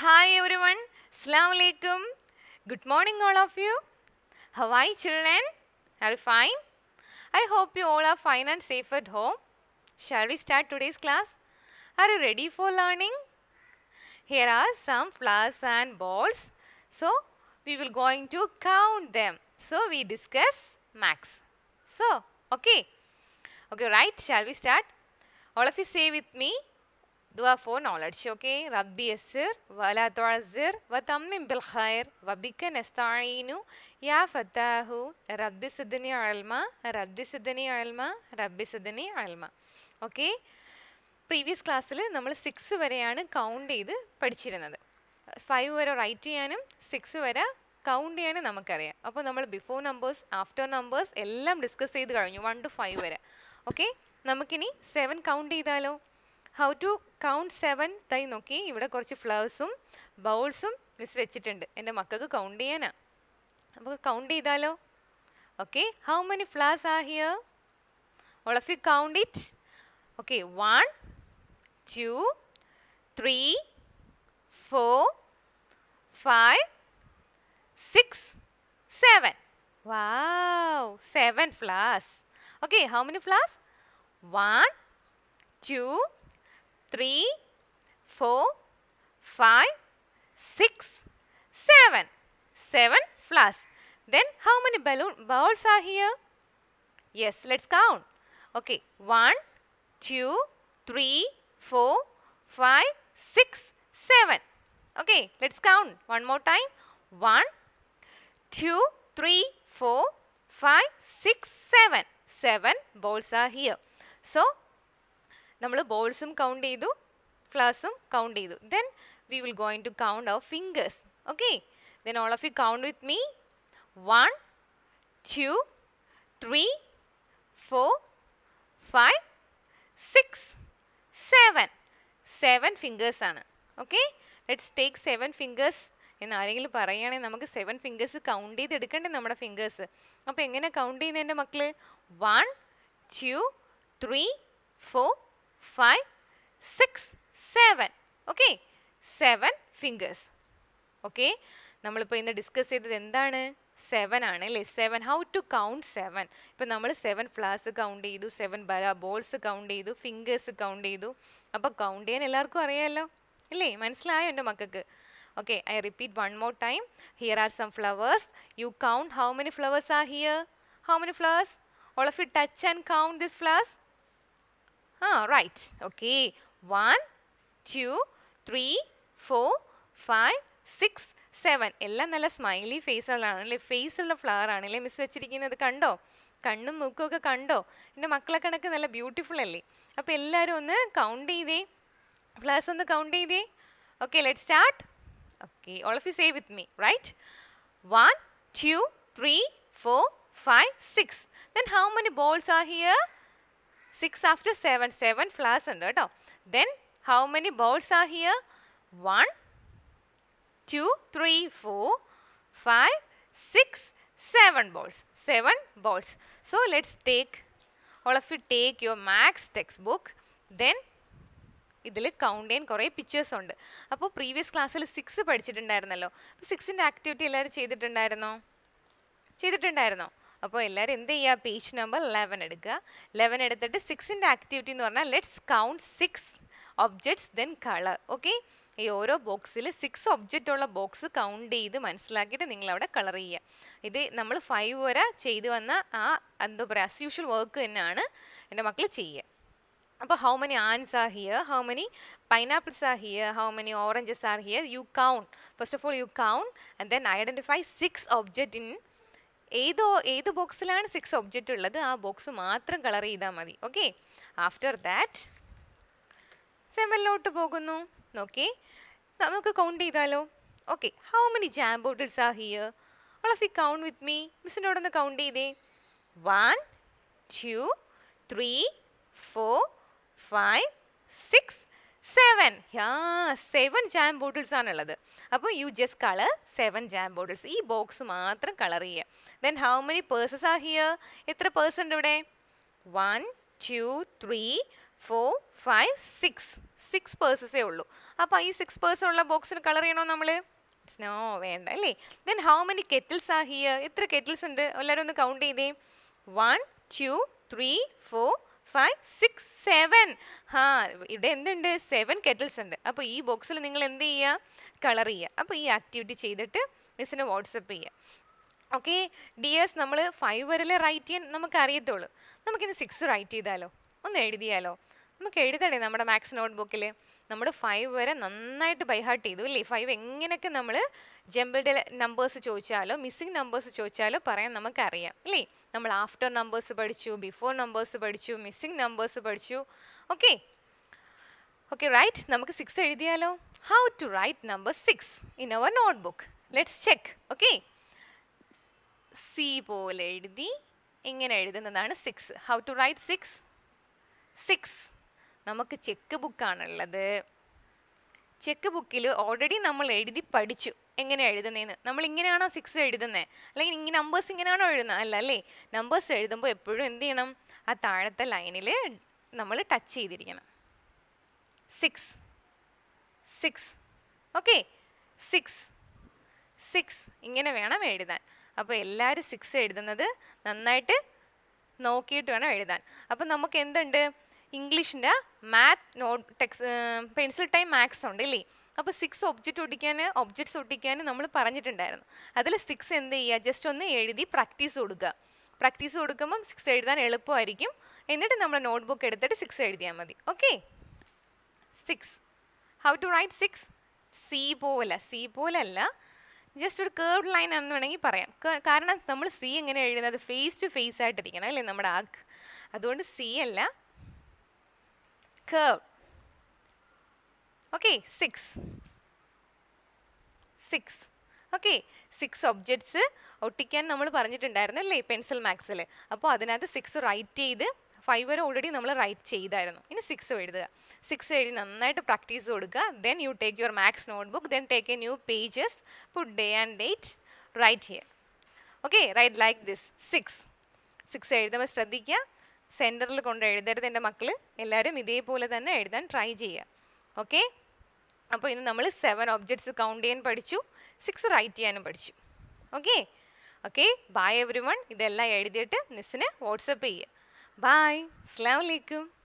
Hi everyone, Assalamu alaikum. Good morning all of you. How are you children? Are you fine? I hope you all are fine and safe at home. Shall we start today's class? Are you ready for learning? Here are some flowers and balls. So we will going to count them. So we discuss max. So okay. Okay right shall we start? All of you say with me Dua for knowledge. Okay. Rabbi Yasir, Wala Tuazir, Watamim Bil Khair, Wabika Nestainu, Ya Fatahu, Rabbi Sidini Alma, Rabbi Sidini Alma, Rabbi Sidini Alma. Okay. Previous ക്ലാസ്സിൽ നമ്മൾ six വരെയാണ് count ചെയ്ത് പഠിച്ചിരുന്നത് five വരെ right ചെയ്യാനും six വരെ count ചെയ്യാനും നമുക്കറിയാം അപ്പോൾ നമ്മൾ ബിഫോർ നമ്പേഴ്സ് ആഫ്റ്റർ നമ്പേഴ്സ് എല്ലാം ഡിസ്കസ് ചെയ്ത് കഴിഞ്ഞു വൺ ടു ഫൈവ് വരെ ഓക്കെ നമുക്കിനി സെവൻ കൗണ്ട് ചെയ്താലോ ഹൗ ടു കൗണ്ട് സെവൻ തൈ നോക്കി ഇവിടെ കുറച്ച് ഫ്ലവേഴ്സും ബൗൾസും മിസ് വെച്ചിട്ടുണ്ട് എൻ്റെ മക്കൾക്ക് കൗണ്ട് ചെയ്യാനാ അപ്പോൾ കൗണ്ട് ചെയ്താലോ okay how many flowers are here all of you count it okay one two three four five six seven wow seven flowers okay how many flowers one two 3, 4, 5, 6, 7. 7 plus. Then how many balloon balls are here? Yes, let's count. Okay, 1, 2, 3, 4, 5, 6, 7. Okay, let's count one more time. 1, 2, 3, 4, 5, 6, 7. 7 balls are here. So, നമ്മൾ ബോൾസും count ചെയ്തു ഫ്ലസും count ചെയ്തു then we will going to count our fingers okay then all of you count with me one two three four five six seven seven ആണ് okay let's take seven fingers എന്ന് ആരെങ്കിലും പറയുകയാണെങ്കിൽ നമുക്ക് seven fingers count ചെയ്തെടുക്കണ്ടേ നമ്മുടെ fingers അപ്പോൾ എങ്ങനെ count ചെയ്യുന്നതിൻ്റെ എൻ്റെ മക്കൾ one two three four five, six, seven. Okay, seven fingers. Okay, നമ്മളിപ്പോൾ ഇന്ന് ഡിസ്കസ് ചെയ്തത് എന്താണ് സെവൻ ആണ് അല്ലേ seven how to count seven ഇപ്പം നമ്മൾ സെവൻ ഫ്ലാസ് കൗണ്ട് ചെയ്തു സെവൻ ബല ബോൾസ് കൗണ്ട് ചെയ്തു ഫിംഗേഴ്സ് കൗണ്ട് ചെയ്തു അപ്പോൾ കൗണ്ട് ചെയ്യാൻ എല്ലാവർക്കും അറിയാമല്ലോ അല്ലേ മനസ്സിലായോ എൻ്റെ മക്കൾക്ക് okay I repeat one more time here are some flowers you count how many flowers are here how many flowers all of you touch and count this flowers ah right okay one two three four five six seven എല്ലാം നല്ല smiley ഫേസുകളാണല്ലേ ഫേസുള്ള flower ആണല്ലേ miss വെച്ചിരിക്കുന്നത് കണ്ടോ കണ്ണും മൂക്കും ഒക്കെ കണ്ടോ എൻ്റെ മക്കളെ കണക്ക് നല്ല ബ്യൂട്ടിഫുൾ അല്ലേ അപ്പോൾ എല്ലാവരും ഒന്ന് കൗണ്ട് ചെയ്തേ ഫ്ലവേഴ്സ് ഒന്ന് കൗണ്ട് ചെയ്തേ okay let start okay all of you say with me right one two three four five six then how many balls are here six after seven seven flowers ഉണ്ട് കേട്ടോ then how many balls are here one two three four five six seven balls seven balls so let's take all of you take your maths text book then ഇതിൽ count ചെയ്യാൻ കുറേ pictures ഉണ്ട് അപ്പോൾ previous ക്ലാസ്സിൽ six പഠിച്ചിട്ടുണ്ടായിരുന്നല്ലോ അപ്പോൾ സിക്സിൻ്റെ activity എല്ലാവരും ചെയ്തിട്ടുണ്ടായിരുന്നോ ചെയ്തിട്ടുണ്ടായിരുന്നോ അപ്പോൾ എല്ലാവരും എന്ത് ചെയ്യുക പേജ് നമ്പർ ലെവൻ എടുക്കുക ലെവൻ എടുത്തിട്ട് സിക്സിൻ്റെ ആക്ടിവിറ്റി എന്ന് പറഞ്ഞാൽ let's count six objects then colour okay ഈ ഓരോ ബോക്സിൽ സിക്സ് ഒബ്ജക്റ്റ് ഉള്ള ബോക്സ് കൗണ്ട് ചെയ്ത് മനസ്സിലാക്കിയിട്ട് നിങ്ങൾ അവിടെ കളർ ചെയ്യുക ഇത് നമ്മൾ ഫൈവ് വരെ ചെയ്തു വന്ന ആ എന്താ പറയുക അസ് യൂഷ്വൽ വർക്ക് തന്നെയാണ് എൻ്റെ മക്കൾ ചെയ്യുക അപ്പോൾ how many ants are here how many pineapples are here how many oranges are here you count first of all you count and then identify six object in ഏതോ ഏത് ബോക്സിലാണ് six object ഉള്ളത് ആ box മാത്രം colour ചെയ്താൽ മതി okay after that സെവനിലോട്ട് പോകുന്നു നോക്കി നമുക്ക് കൗണ്ട് ചെയ്താലോ okay how many bottles are here all of you count with me മിസ്സിൻ്റെ അവിടെ നിന്ന് കൗണ്ട് ചെയ്തേ one two three four five six seven yeah seven jam bottles ആണുള്ളത് അപ്പോൾ you just colour seven jam bottles ഈ box മാത്രം colour ചെയ്യുക then how many persons are here എത്ര പേഴ്സൺ ഉണ്ട് ഇവിടെ one two three four five six six പേഴ്സസേ ഉള്ളൂ അപ്പോൾ ഈ സിക്സ് പേഴ്സൺ ഉള്ള ബോക്സിന് കളർ ചെയ്യണോ നമ്മൾ സ്നോ വേണ്ട അല്ലേ then how many kettles are here എത്ര കെറ്റിൽസ് ഉണ്ട് എല്ലാവരും ഒന്ന് കൗണ്ട് ചെയ്തേ one two three four five six seven ആ ഇവിടെ എന്തുണ്ട് സെവൻ കെറ്റിൽസ് ഉണ്ട് അപ്പോൾ ഈ ബോക്സിൽ നിങ്ങൾ എന്ത് ചെയ്യുക കളർ ചെയ്യുക അപ്പോൾ ഈ ആക്ടിവിറ്റി ചെയ്തിട്ട് മിസ്സിന് വാട്സപ്പ് ചെയ്യുക ഓക്കെ ഡിയേഴ്സ് നമ്മൾ ഫൈവ് വരെ റൈറ്റ് ചെയ്യാൻ നമുക്ക് അറിയത്തുള്ളൂ നമുക്കിന്ന് സിക്സ് റൈറ്റ് ചെയ്താലോ ഒന്ന് എഴുതിയാലോ നമുക്ക് എഴുതണേ നമ്മുടെ മാത്സ് നോട്ട് ബുക്കിൽ നമ്മൾ ഫൈവ് വരെ നന്നായിട്ട് ബൈഹാർട്ട് ചെയ്തു അല്ലേ ഫൈവ് എങ്ങനെയൊക്കെ നമ്മൾ ജമ്പിൾഡ് നമ്പേഴ്സ് ചോദിച്ചാലോ മിസ്സിംഗ് നമ്പേഴ്സ് ചോദിച്ചാലോ പറയാൻ നമുക്കറിയാം അല്ലേ നമ്മൾ ആഫ്റ്റർ നമ്പേഴ്സ് പഠിച്ചു ബിഫോർ നമ്പേഴ്സ് പഠിച്ചു മിസ്സിംഗ് നമ്പേഴ്സ് പഠിച്ചു ഓക്കെ ഓക്കെ റൈറ്റ് നമുക്ക് സിക്സ് എഴുതിയാലോ how to write number six in our notebook let's check okay C പോലെ എഴുതി ഇങ്ങനെ എഴുതുന്നതാണ് six how to write six six നമുക്ക് ചെക്ക് ബുക്കാണുള്ളത് ചെക്ക് ബുക്കിൽ ഓൾറെഡി നമ്മൾ എഴുതി പഠിച്ചു എങ്ങനെ എഴുതുന്നതെന്ന് നമ്മൾ ഇങ്ങനെയാണോ സിക്സ് എഴുതുന്നത് അല്ലെങ്കിൽ ഇങ്ങനെ നമ്പേഴ്സ് ഇങ്ങനെയാണോ എഴുതുന്നത് അല്ല അല്ലേ നമ്പേഴ്സ് എഴുതുമ്പോൾ എപ്പോഴും എന്ത് ചെയ്യണം ആ താഴത്തെ ലൈനിൽ നമ്മൾ ടച്ച് ചെയ്തിരിക്കണം six six okay six six ഇങ്ങനെ വേണം എഴുതാൻ അപ്പോൾ എല്ലാവരും സിക്സ് എഴുതുന്നത് നന്നായിട്ട് നോക്കിയിട്ട് വേണം എഴുതാൻ അപ്പം നമുക്ക് എന്തുണ്ട് ഇംഗ്ലീഷിൻ്റെ math note text pencil time maths ഉണ്ട് ഇല്ലേ അപ്പോൾ സിക്സ് ഒബ്ജക്റ്റ് ഒട്ടിക്കാൻ ഒബ്ജക്ട്സ് ഒട്ടിക്കാൻ നമ്മൾ പറഞ്ഞിട്ടുണ്ടായിരുന്നു അതിൽ സിക്സ് എന്ത് ചെയ്യുക ജസ്റ്റ് ഒന്ന് എഴുതി പ്രാക്ടീസ് കൊടുക്കുക പ്രാക്ടീസ് കൊടുക്കുമ്പം സിക്സ് എഴുതാൻ എളുപ്പമായിരിക്കും എന്നിട്ട് നമ്മൾ നോട്ട് ബുക്ക് എടുത്തിട്ട് സിക്സ് എഴുതിയാൽ മതി okay six how to write six C പോലെ സി പോലല്ല ജസ്റ്റ് ഒരു കേർഡ് ലൈൻ ആണെന്ന് വേണമെങ്കിൽ പറയാം കാരണം നമ്മൾ സി എങ്ങനെ എഴുതുന്നത് ഫേസ് ടു ഫേസ് ആയിട്ടിരിക്കണം അല്ലേ നമ്മുടെ ആക്ക് അതുകൊണ്ട് സി അല്ല curve. Okay, 6. 6. Okay six objects ഒട്ടിക്കാൻ നമ്മൾ പറഞ്ഞിട്ടുണ്ടായിരുന്നു അല്ലേ പെൻസിൽ മാക്സിൽ അപ്പോൾ അതിനകത്ത് സിക്സ് റൈറ്റ് ചെയ്ത് ഫൈവ് വരെ ഓൾറെഡി നമ്മൾ റൈറ്റ് ചെയ്തായിരുന്നു ഇനി സിക്സ് എഴുതുക സിക്സ് എഴുതി നന്നായിട്ട് പ്രാക്ടീസ് കൊടുക്കുക then you take your maths note book then take a new pages put day and date right here okay right like this six six എഴുതുമ്പോൾ ശ്രദ്ധിക്കുക സെൻറ്ററിൽ കൊണ്ട് എഴുതരുത് എൻ്റെ മക്കൾ എല്ലാവരും ഇതേപോലെ തന്നെ എഴുതാൻ ട്രൈ ചെയ്യുക ഓക്കെ അപ്പോൾ ഇന്ന് നമ്മൾ സെവൻ ഒബ്ജക്ട്സ് കൗണ്ട് ചെയ്യാൻ പഠിച്ചു സിക്സ് റൈറ്റ് ചെയ്യാനും പഠിച്ചു okay okay bye everyone ഇതെല്ലാം എഴുതിയിട്ട് മിസ്സിന് വാട്സപ്പ് ചെയ്യുക ബായ് അസ്ലാം വലൈക്കും